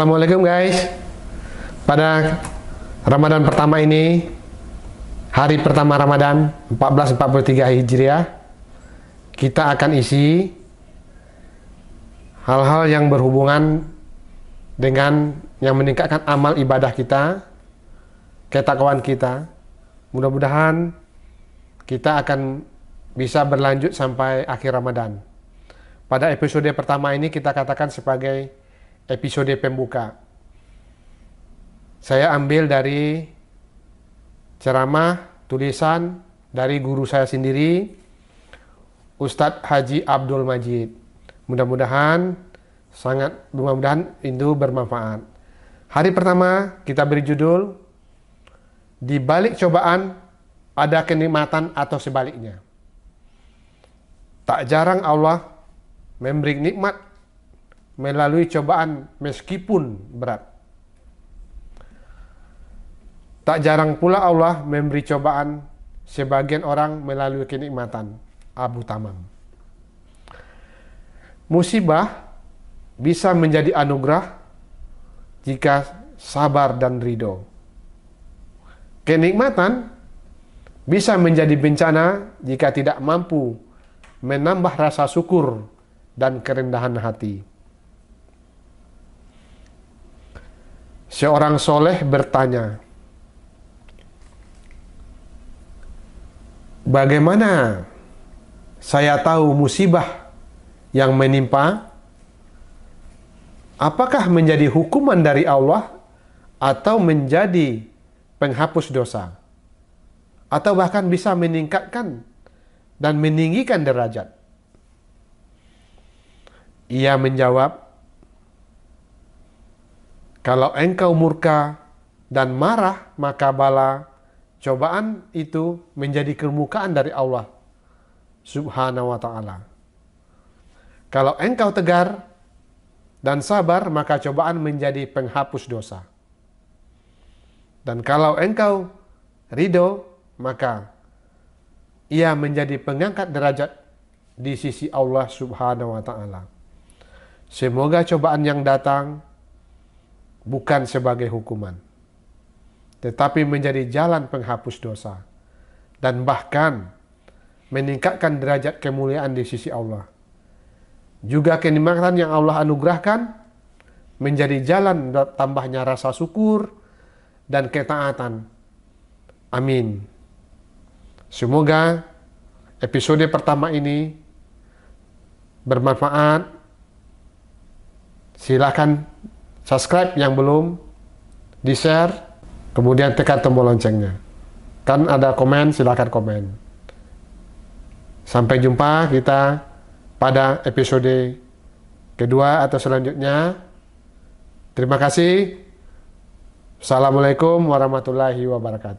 Assalamualaikum guys Pada Ramadan pertama ini Hari pertama Ramadan 1443 Hijriah Kita akan isi Hal-hal yang berhubungan Dengan Yang meningkatkan amal ibadah kita Ketakwaan kita Mudah-mudahan Kita akan Bisa berlanjut sampai akhir Ramadan Pada episode pertama ini kita katakan sebagai episode pembuka. Saya ambil dari ceramah tulisan dari guru saya sendiri, Ustadz Haji Abdul Majid. Mudah-mudahan sangat mudah-mudahan itu bermanfaat. Hari pertama kita beri judul di balik cobaan ada kenikmatan atau sebaliknya. Tak jarang Allah memberi nikmat melalui cobaan meskipun berat. Tak jarang pula Allah memberi cobaan sebagian orang melalui kenikmatan. Abu Tamam. Musibah bisa menjadi anugerah jika sabar dan ridho. Kenikmatan bisa menjadi bencana jika tidak mampu menambah rasa syukur dan kerendahan hati. Seorang soleh bertanya, Bagaimana saya tahu musibah yang menimpa? Apakah menjadi hukuman dari Allah atau menjadi penghapus dosa? Atau bahkan bisa meningkatkan dan meninggikan derajat? Ia menjawab, kalau engkau murka dan marah, maka bala cobaan itu menjadi kemukaan dari Allah Subhanahu wa taala. Kalau engkau tegar dan sabar, maka cobaan menjadi penghapus dosa. Dan kalau engkau ridho, maka ia menjadi pengangkat derajat di sisi Allah Subhanahu wa taala. Semoga cobaan yang datang bukan sebagai hukuman, tetapi menjadi jalan penghapus dosa dan bahkan meningkatkan derajat kemuliaan di sisi Allah. Juga kenikmatan yang Allah anugerahkan menjadi jalan tambahnya rasa syukur dan ketaatan. Amin. Semoga episode pertama ini bermanfaat. Silakan subscribe yang belum, di-share, kemudian tekan tombol loncengnya. Kan ada komen, silakan komen. Sampai jumpa kita pada episode kedua atau selanjutnya. Terima kasih. Assalamualaikum warahmatullahi wabarakatuh.